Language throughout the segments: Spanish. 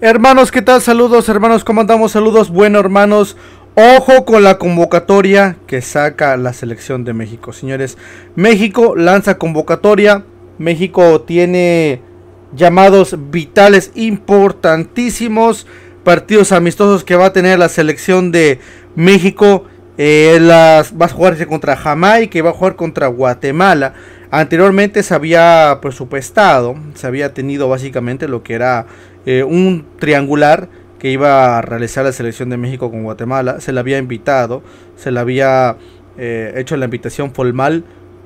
Hermanos, ¿qué tal? Saludos, hermanos, ¿cómo andamos? Saludos, bueno, hermanos. Ojo con la convocatoria que saca la selección de México, señores. México lanza convocatoria. México tiene llamados vitales importantísimos. Partidos amistosos que va a tener la selección de México. Eh, las, va a jugarse contra Jamaica y va a jugar contra Guatemala. Anteriormente se había presupuestado, pues, se había tenido básicamente lo que era eh, un triangular que iba a realizar la selección de México con Guatemala. Se le había invitado, se le había eh, hecho la invitación formal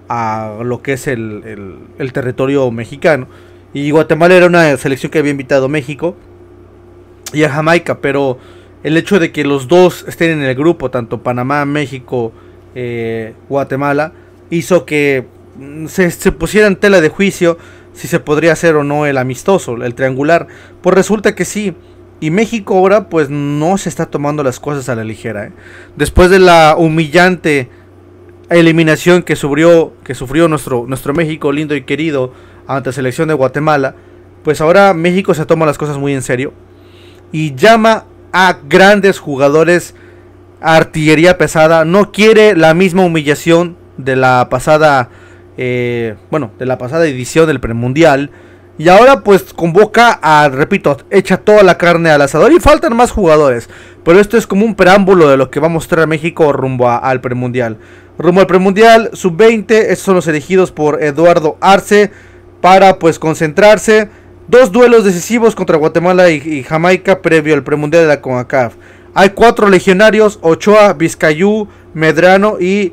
a lo que es el, territorio mexicano. Y Guatemala era una selección que había invitado a México y a Jamaica, pero el hecho de que los dos estén en el grupo, tanto Panamá, México, eh, Guatemala, hizo que se, pusiera en tela de juicio si se podría hacer o no el amistoso, el triangular. Pues resulta que sí. Y México ahora pues no se está tomando las cosas a la ligera. ¿eh? Después de la humillante eliminación que sufrió, que sufrió nuestro, nuestro México lindo y querido ante la selección de Guatemala, pues ahora México se toma las cosas muy en serio. Y llama a grandes jugadores artillería pesada. No quiere la misma humillación de la pasada eh, bueno, de la pasada edición del premundial. Y ahora pues convoca a, repito, echa toda la carne al asador y faltan más jugadores. Pero esto es como un preámbulo de lo que va a mostrar México rumbo al premundial. Rumbo al premundial, sub-20, estos son los elegidos por Eduardo Arce para pues concentrarse. Dos duelos decisivos contra Guatemala y, Jamaica previo al premundial de la CONCACAF. Hay cuatro legionarios, Ochoa, Vizcayú, Medrano y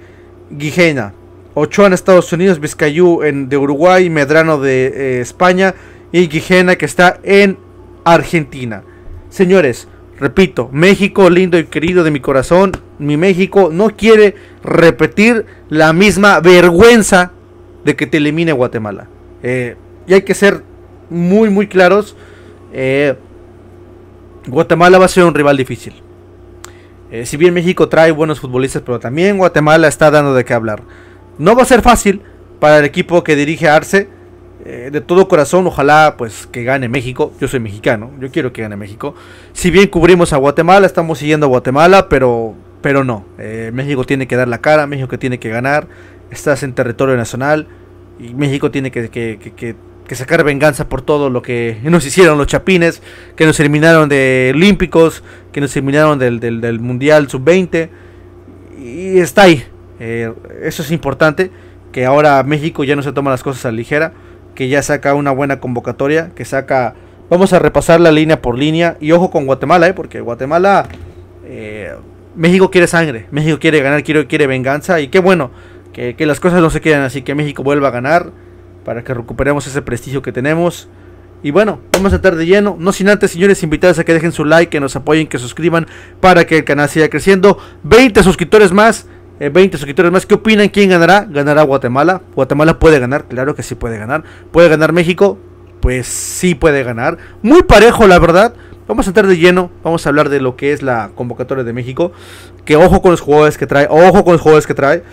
Guijena. Ochoa en Estados Unidos, Vizcayú en, de Uruguay, Medrano de eh, España y Guijena que está en Argentina. Señores, repito, México lindo y querido de mi corazón, mi México no quiere repetir la misma vergüenza de que te elimine Guatemala. Eh, y hay que ser muy, muy claros. Eh, Guatemala va a ser un rival difícil. si bien México trae buenos futbolistas, pero también Guatemala está dando de qué hablar. No va a ser fácil para el equipo que dirige Arce. Eh, de todo corazón, ojalá pues que gane México. Yo soy mexicano, yo quiero que gane México. Si bien cubrimos a Guatemala, estamos siguiendo a Guatemala, pero, pero no. Eh, México tiene que dar la cara, México tiene que ganar. Estás en territorio nacional y México tiene que, sacar venganza por todo lo que nos hicieron los chapines, que nos eliminaron de Olímpicos, que nos eliminaron del, del, del Mundial Sub-20. Y está ahí, eh, eso es importante, que ahora México ya no se toma las cosas a la ligera, que ya saca una buena convocatoria, que saca... Vamos a repasar la línea por línea y ojo con Guatemala, ¿eh? porque Guatemala... Eh, México quiere sangre, México quiere ganar, quiere, quiere venganza y qué bueno que, las cosas no se queden así, que México vuelva a ganar para que recuperemos ese prestigio que tenemos. Y bueno, vamos a estar de lleno. No sin antes, señores, invitados a que dejen su like, que nos apoyen, que suscriban para que el canal siga creciendo. 20 suscriptores más. 20 eh, suscriptores más. ¿Qué opinan? ¿Quién ganará? ¿Ganará Guatemala? Guatemala puede ganar, claro que sí puede ganar. ¿Puede ganar México? Pues sí puede ganar. Muy parejo, la verdad. Vamos a entrar de lleno, vamos a hablar de lo que es la convocatoria de México. Que ojo con los jugadores que trae, ojo con los jugadores que trae.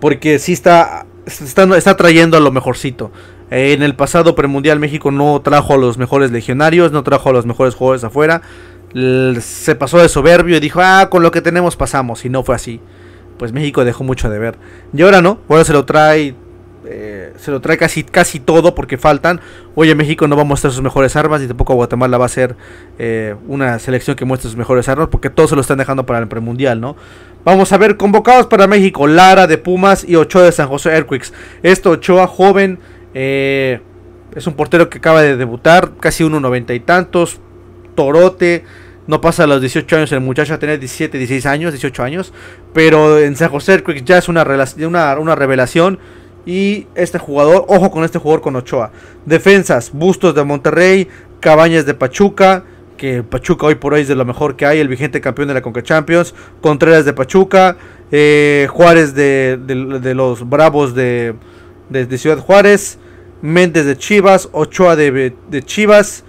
Porque sí está, está, está trayendo a lo mejorcito. Eh, en el pasado premundial México no trajo a los mejores legionarios, no trajo a los mejores jugadores afuera se pasó de soberbio y dijo, ah, con lo que tenemos pasamos, y no fue así. Pues México dejó mucho de ver. Y ahora no, ahora se lo trae eh, se lo trae casi, casi todo porque faltan. Oye, México no va a mostrar sus mejores armas y tampoco Guatemala va a ser eh, una selección que muestre sus mejores armas porque todos se lo están dejando para el premundial, ¿no? Vamos a ver, convocados para México, Lara de Pumas y Ochoa de San José Airquicks. esto Ochoa joven eh, es un portero que acaba de debutar, casi 1,90 y tantos, torote. No pasa a los 18 años el muchacho a tener 17, 16 años, 18 años. Pero en San José ya es una, una, una revelación. Y este jugador, ojo con este jugador con Ochoa. Defensas, Bustos de Monterrey, Cabañas de Pachuca, que Pachuca hoy por hoy es de lo mejor que hay, el vigente campeón de la Conca Champions, Contreras de Pachuca, eh, Juárez de, los Bravos de, de, Ciudad Juárez, Méndez de Chivas, Ochoa de, Chivas,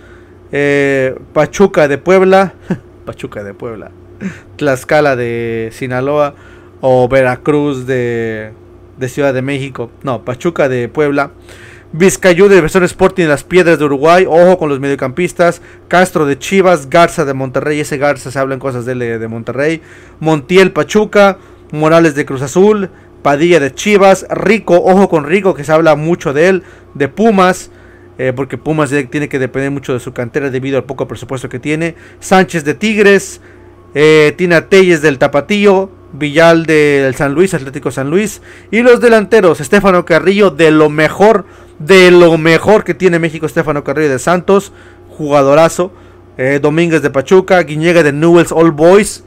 eh, Pachuca de Puebla, Pachuca de Puebla, Tlaxcala de Sinaloa o Veracruz de, Ciudad de México, no, Pachuca de Puebla. Vizcayú de Inversor Sporting de las Piedras de Uruguay. Ojo con los mediocampistas. Castro de Chivas. Garza de Monterrey. Ese Garza se habla en cosas de, de Monterrey. Montiel Pachuca. Morales de Cruz Azul. Padilla de Chivas. Rico. Ojo con Rico que se habla mucho de él. De Pumas. Eh, porque Pumas tiene que depender mucho de su cantera debido al poco presupuesto que tiene. Sánchez de Tigres, eh, Tina Telles del Tapatío, Villal del San Luis, Atlético San Luis. Y los delanteros, Estefano Carrillo, de lo mejor, de lo mejor que tiene México, Estefano Carrillo de Santos, jugadorazo. Eh, Domínguez de Pachuca, Guiñega de Newell's All Boys,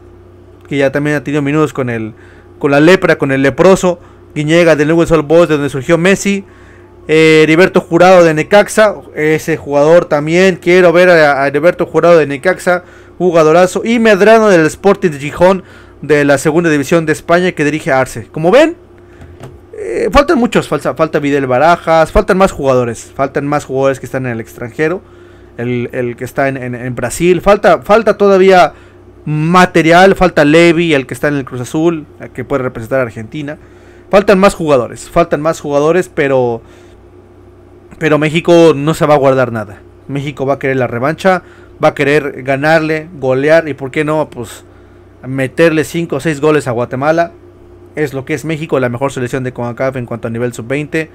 que ya también ha tenido minutos con, el, con la lepra, con el leproso. Guiñega de Newell's All Boys, de donde surgió Messi. Eh, Heriberto Jurado de Necaxa, ese jugador también. Quiero ver a, Heriberto Jurado de Necaxa, jugadorazo. Y Medrano del Sporting de Gijón de la segunda división de España que dirige Arce. Como ven, eh, faltan muchos. Falta, falta Videl Barajas, faltan más jugadores. Faltan más jugadores que están en el extranjero. El, que está en, Brasil. Falta, falta todavía material. Falta Levy, el que está en el Cruz Azul, que puede representar a Argentina. Faltan más jugadores. Faltan más jugadores, pero pero México no se va a guardar nada. México va a querer la revancha, va a querer ganarle, golear y por qué no, pues meterle 5 o 6 goles a Guatemala. Es lo que es México, la mejor selección de CONCACAF en cuanto a nivel sub-20.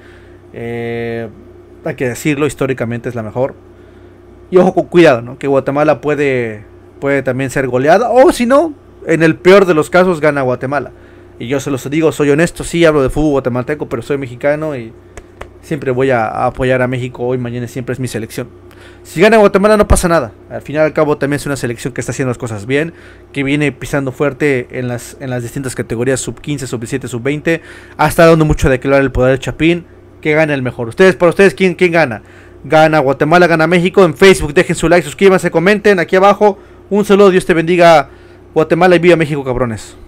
Eh, hay que decirlo, históricamente es la mejor. Y ojo con cuidado, ¿no? Que Guatemala puede, puede también ser goleada. O si no, en el peor de los casos gana Guatemala. Y yo se los digo, soy honesto, sí hablo de fútbol guatemalteco, pero soy mexicano y Siempre voy a, apoyar a México hoy, mañana siempre es mi selección. Si gana Guatemala no pasa nada. Al final al cabo también es una selección que está haciendo las cosas bien, que viene pisando fuerte en las, en las distintas categorías sub 15, sub 17, sub 20. Ha estado dando mucho de declarar el poder del Chapín. Que gane el mejor. Ustedes, para ustedes, ¿quién, quién gana? Gana Guatemala, gana México. En Facebook dejen su like, suscríbanse, comenten aquí abajo. Un saludo, Dios te bendiga. Guatemala y viva México, cabrones.